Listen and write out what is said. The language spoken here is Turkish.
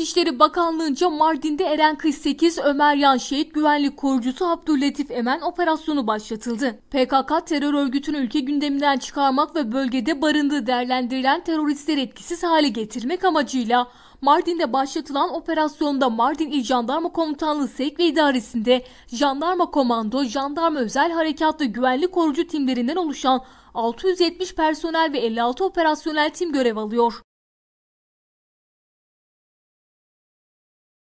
İçişleri Bakanlığı'nca Mardin'de Eren 48 Ömer Yan şehit güvenlik korucusu Abdüllatif Emen operasyonu başlatıldı. PKK terör örgütünü ülke gündeminden çıkarmak ve bölgede barındığı değerlendirilen teröristleri etkisiz hale getirmek amacıyla Mardin'de başlatılan operasyonda Mardin İl Jandarma Komutanlığı Sevk ve İdaresi'nde Jandarma Komando, Jandarma Özel Harekatlı Güvenlik Korucu timlerinden oluşan 670 personel ve 56 operasyonel tim görev alıyor.